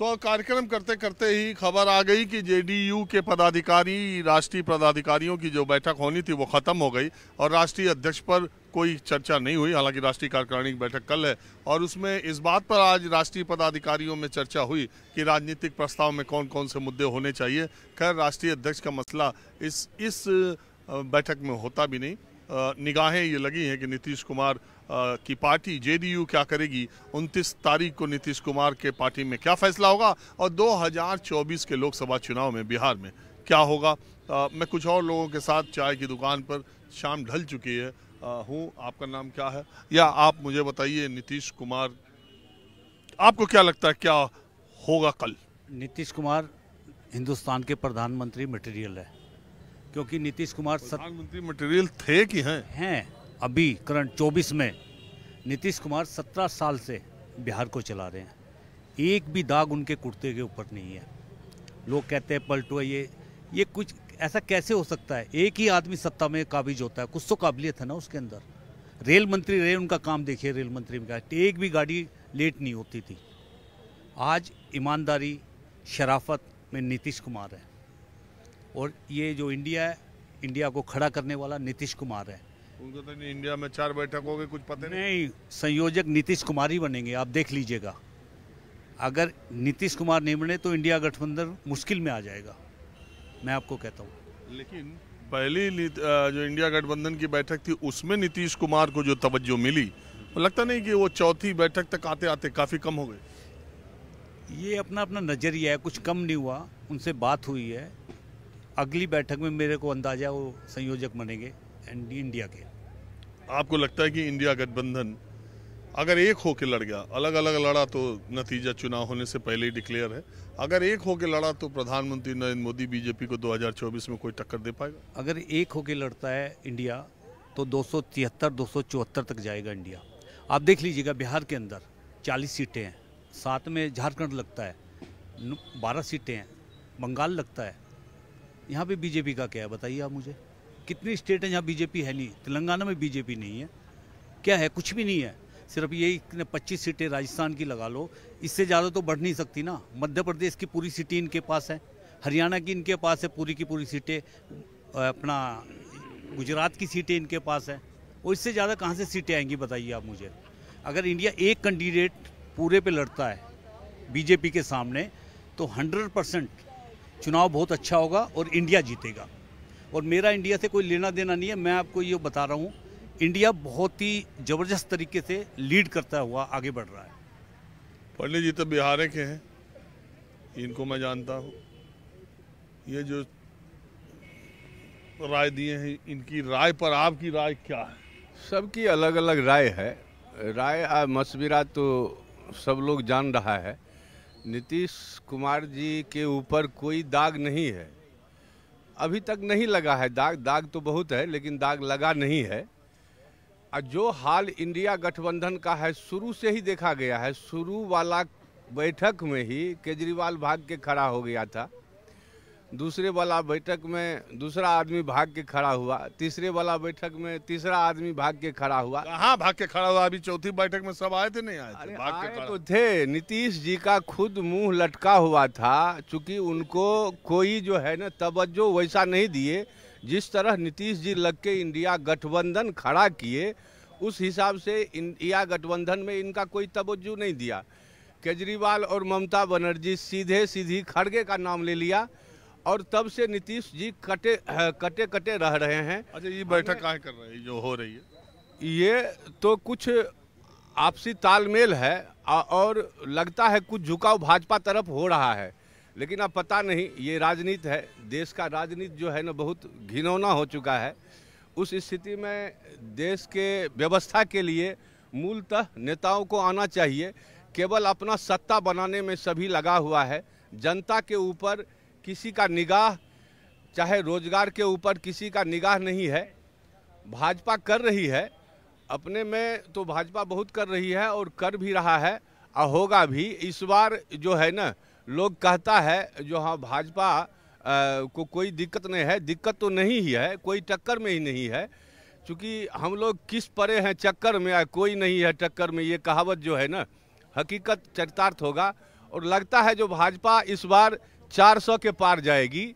तो कार्यक्रम करते करते ही खबर आ गई कि जेडीयू के पदाधिकारी राष्ट्रीय पदाधिकारियों की जो बैठक होनी थी वो ख़त्म हो गई और राष्ट्रीय अध्यक्ष पर कोई चर्चा नहीं हुई हालांकि राष्ट्रीय कार्यकारिणी की बैठक कल है और उसमें इस बात पर आज राष्ट्रीय पदाधिकारियों में चर्चा हुई कि राजनीतिक प्रस्ताव में कौन कौन से मुद्दे होने चाहिए खैर राष्ट्रीय अध्यक्ष का मसला इस इस बैठक में होता भी नहीं निगाहें ये लगी हैं कि नीतीश कुमार की पार्टी जेडीयू क्या करेगी 29 तारीख को नीतीश कुमार के पार्टी में क्या फैसला होगा और 2024 के लोकसभा चुनाव में बिहार में क्या होगा आ, मैं कुछ और लोगों के साथ चाय की दुकान पर शाम ढल चुकी है हूँ आपका नाम क्या है या आप मुझे बताइए नीतीश कुमार आपको क्या लगता है क्या होगा कल नीतीश कुमार हिंदुस्तान के प्रधानमंत्री मटेरियल है क्योंकि नीतीश कुमार प्रधानमंत्री मटेरियल थे कि हैं हैं अभी करंट 24 में नीतीश कुमार 17 साल से बिहार को चला रहे हैं एक भी दाग उनके कुर्ते के ऊपर नहीं है लोग कहते हैं पलटो ये ये कुछ ऐसा कैसे हो सकता है एक ही आदमी सत्ता में काबिज होता है कुछ तो काबिलियत है ना उसके अंदर रेल मंत्री रहे उनका काम देखिए रेल मंत्री में का एक भी गाड़ी लेट नहीं होती थी आज ईमानदारी शराफत में नीतीश कुमार है और ये जो इंडिया है इंडिया को खड़ा करने वाला नीतीश कुमार है उनको तो इंडिया में चार बैठक हो गई कुछ पता नहीं, नहीं संयोजक नीतीश कुमार ही बनेंगे आप देख लीजिएगा अगर नीतीश कुमार नहीं बने तो इंडिया गठबंधन मुश्किल में आ जाएगा मैं आपको कहता हूँ लेकिन पहली जो इंडिया गठबंधन की बैठक थी उसमें नीतीश कुमार को जो तवज्जो मिली तो लगता नहीं कि वो चौथी बैठक तक आते आते काफ़ी कम हो गए ये अपना अपना नज़रिया है कुछ कम नहीं हुआ उनसे बात हुई है अगली बैठक में मेरे को अंदाज़ा वो संयोजक बनेंगे एंड इंडिया के आपको लगता है कि इंडिया गठबंधन अगर एक होके लड़ गया अलग अलग लड़ा तो नतीजा चुनाव होने से पहले ही डिक्लेयर है अगर एक होके लड़ा तो प्रधानमंत्री नरेंद्र मोदी बीजेपी को 2024 में कोई टक्कर दे पाएगा अगर एक होके लड़ता है इंडिया तो दो सौ तक जाएगा इंडिया आप देख लीजिएगा बिहार के अंदर 40 सीटें हैं साथ में झारखंड लगता है बारह सीटें हैं बंगाल लगता है यहाँ पे बीजेपी का क्या है बताइए आप मुझे कितनी स्टेट हैं जहाँ बीजेपी है नहीं तेलंगाना में बीजेपी नहीं है क्या है कुछ भी नहीं है सिर्फ ये पच्चीस सीटें राजस्थान की लगा लो इससे ज़्यादा तो बढ़ नहीं सकती ना मध्य प्रदेश की पूरी सीटें इनके पास है हरियाणा की इनके पास है पूरी की पूरी सीटें अपना गुजरात की सीटें इनके पास है और इससे ज़्यादा कहाँ से सीटें आएंगी बताइए आप मुझे अगर इंडिया एक कैंडिडेट पूरे पे लड़ता है बीजेपी के सामने तो 100 परसेंट चुनाव बहुत अच्छा होगा और इंडिया जीतेगा और मेरा इंडिया से कोई लेना देना नहीं है मैं आपको ये बता रहा हूँ इंडिया बहुत ही ज़बरदस्त तरीके से लीड करता हुआ आगे बढ़ रहा है पंडित जी तो बिहार के हैं इनको मैं जानता हूँ ये जो राय दिए हैं इनकी राय पर आपकी राय क्या है सबकी अलग अलग राय है राय और मशविरा तो सब लोग जान रहा है नीतीश कुमार जी के ऊपर कोई दाग नहीं है अभी तक नहीं लगा है दाग दाग तो बहुत है लेकिन दाग लगा नहीं है और जो हाल इंडिया गठबंधन का है शुरू से ही देखा गया है शुरू वाला बैठक में ही केजरीवाल भाग के खड़ा हो गया था दूसरे वाला बैठक में दूसरा आदमी भाग के खड़ा हुआ तीसरे वाला बैठक में तीसरा आदमी भाग के खड़ा हुआ कहाँ भाग के खड़ा हुआ अभी चौथी बैठक में सब आए थे नहीं आए थे भाग के खड़ा। तो थे नीतीश जी का खुद मुंह लटका हुआ था चूंकि उनको कोई जो है ना तवज्जो वैसा नहीं दिए जिस तरह नीतीश जी लग के इंडिया गठबंधन खड़ा किए उस हिसाब से इंडिया गठबंधन में इनका कोई तवज्जो नहीं दिया केजरीवाल और ममता बनर्जी सीधे सीधी खड़गे का नाम ले लिया और तब से नीतीश जी कटे कटे कटे रह रहे हैं अच्छा ये बैठक कहाँ कर रही हैं जो हो रही है ये तो कुछ आपसी तालमेल है और लगता है कुछ झुकाव भाजपा तरफ हो रहा है लेकिन अब पता नहीं ये राजनीति है देश का राजनीति जो है ना बहुत घिनौना हो चुका है उस स्थिति में देश के व्यवस्था के लिए मूलतः नेताओं को आना चाहिए केवल अपना सत्ता बनाने में सभी लगा हुआ है जनता के ऊपर किसी का निगाह चाहे रोजगार के ऊपर किसी का निगाह नहीं है भाजपा कर रही है अपने में तो भाजपा बहुत कर रही है और कर भी रहा है और होगा भी इस बार जो है ना लोग कहता है जो हाँ भाजपा को कोई दिक्कत नहीं है दिक्कत तो नहीं ही है कोई टक्कर में ही नहीं है चूँकि हम लोग किस परे हैं चक्कर में आ, कोई नहीं है टक्कर में ये कहावत जो है ना हकीकत चरितार्थ होगा और लगता है जो भाजपा इस बार 400 के पार जाएगी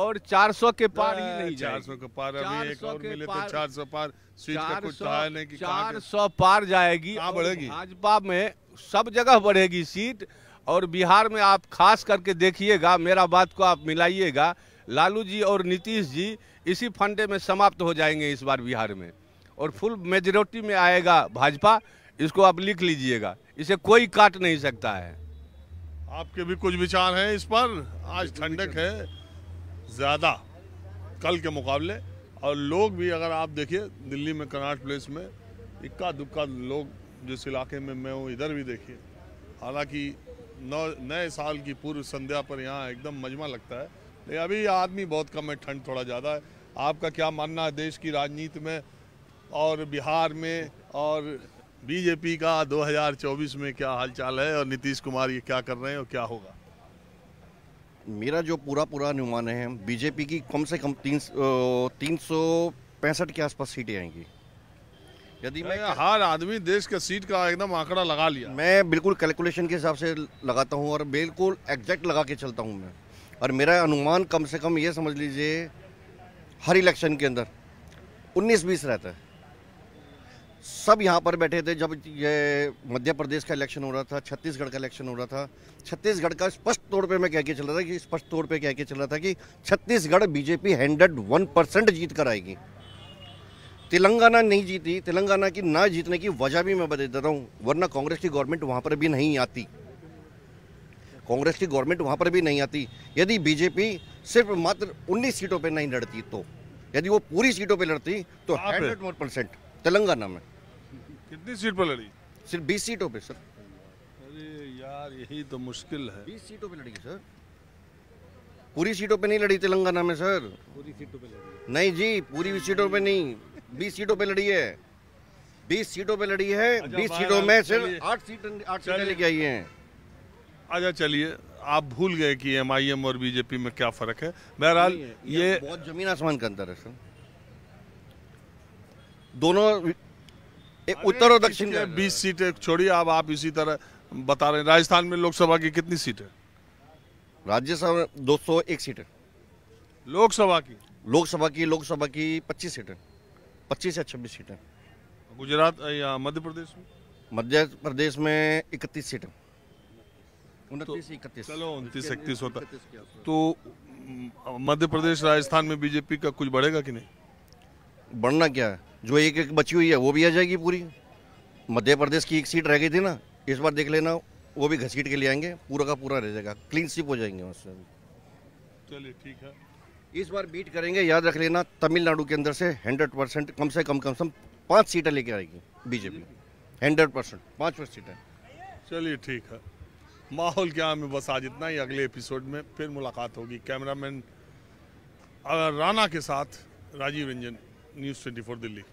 और 400 के पार ही नहीं चार सौ के पार अभी एक और मिले थे तो 400 पार सीट का कुछ नहीं कि पार जाएगी बढ़ेगी भाजपा में सब जगह बढ़ेगी सीट और बिहार में आप खास करके देखिएगा मेरा बात को आप मिलाइएगा लालू जी और नीतीश जी इसी फंडे में समाप्त हो जाएंगे इस बार बिहार में और फुल मेजोरिटी में आएगा भाजपा इसको आप लिख लीजिएगा इसे कोई काट नहीं सकता है आपके भी कुछ विचार हैं इस पर आज ठंडक है ज़्यादा कल के मुकाबले और लोग भी अगर आप देखिए दिल्ली में कनाट प्लेस में इक्का दुक्का लोग जिस इलाके में मैं हूँ इधर भी देखिए हालांकि नौ नए साल की पूर्व संध्या पर यहाँ एकदम मजमा लगता है लेकिन अभी आदमी बहुत कम है ठंड थोड़ा ज़्यादा है आपका क्या मानना है देश की राजनीति में और बिहार में और बीजेपी का 2024 में क्या हालचाल है और नीतीश कुमार ये क्या कर रहे हैं और क्या होगा मेरा जो पूरा पूरा अनुमान है बीजेपी की कम से कम तीन तीन सौ पैंसठ के आसपास सीटें आएंगी यदि मैं हर आदमी देश के सीट का एकदम आंकड़ा लगा लिया मैं बिल्कुल कैलकुलेशन के हिसाब से लगाता हूँ और बिल्कुल एग्जैक्ट लगा के चलता हूँ मैं और मेरा अनुमान कम से कम ये समझ लीजिए हर इलेक्शन के अंदर उन्नीस बीस रहता है सब यहाँ पर बैठे थे जब ये मध्य प्रदेश का इलेक्शन हो रहा था छत्तीसगढ़ का इलेक्शन हो रहा था छत्तीसगढ़ का स्पष्ट तौर पे मैं कह के चल रहा था कि स्पष्ट तौर पे कह के चल रहा था कि Chhattisgarh BJP hundred one percent जीत कर आएगी तेलंगाना नहीं जीती तेलंगाना की ना जीतने की वजह भी मैं बता देता हूँ वरना कांग्रेस की गवर्नमेंट वहाँ पर भी नहीं आती कांग्रेस की गवर्नमेंट वहाँ पर भी नहीं आती यदि बीजेपी सिर्फ मात्र उन्नीस सीटों पर नहीं लड़ती तो यदि वो पूरी सीटों पर लड़ती तो हंड्रेड वन परसेंट तेलंगाना में कितनी सीट पर लड़ी सिर्फ बीस सीटों पे सर अरे यार यही तो मुश्किल है बीस सीटों पे लड़ी सर पूरी सीटों पे नहीं लड़ी तेलंगाना में सर पूरी सीटों पे लड़ी नहीं जी पूरी सीटों पे नहीं बीस सीटों पे लड़ी है बीस सीटों पे लड़ी है अच्छा, बीस सीटों में सिर्फ आठ सीट आठ सीटें लेके आई है अच्छा चलिए आप भूल गए कि एम और बीजेपी में क्या फर्क है बहरहाल ये बहुत जमीन आसमान का अंतर है सर दोनों उत्तर और दक्षिण के बीस सीटें छोड़िए अब आप इसी तरह बता रहे राजस्थान में लोकसभा की कितनी सीट है राज्यसभा में दो सौ एक सीटें लोकसभा की लोकसभा की लोकसभा की पच्चीस सीटें पच्चीस या छब्बीस सीटें गुजरात या मध्य प्रदेश में मध्य प्रदेश में इकतीस सीटें तो इकतीस उनतीस इकतीस होता तो मध्य प्रदेश राजस्थान में बीजेपी का कुछ बढ़ेगा कि नहीं बढ़ना क्या है जो एक एक बची हुई है वो भी आ जाएगी पूरी मध्य प्रदेश की एक सीट रह गई थी ना इस बार देख लेना वो भी घसीट के ले आएंगे पूरा का पूरा रह जाएगा क्लीन स्वीप हो जाएंगे उससे चलिए ठीक है इस बार बीट करेंगे याद रख लेना तमिलनाडु के अंदर से हंड्रेड परसेंट कम से कम कम से कम पाँच सीटें लेके आएगी बीजेपी हंड्रेड परसेंट पाँच पाँच सीटें चलिए ठीक है माहौल क्या हमें बस आज इतना ही अगले एपिसोड में फिर मुलाकात होगी कैमरामैन राणा के साथ राजीव रंजन News 24 Delhi.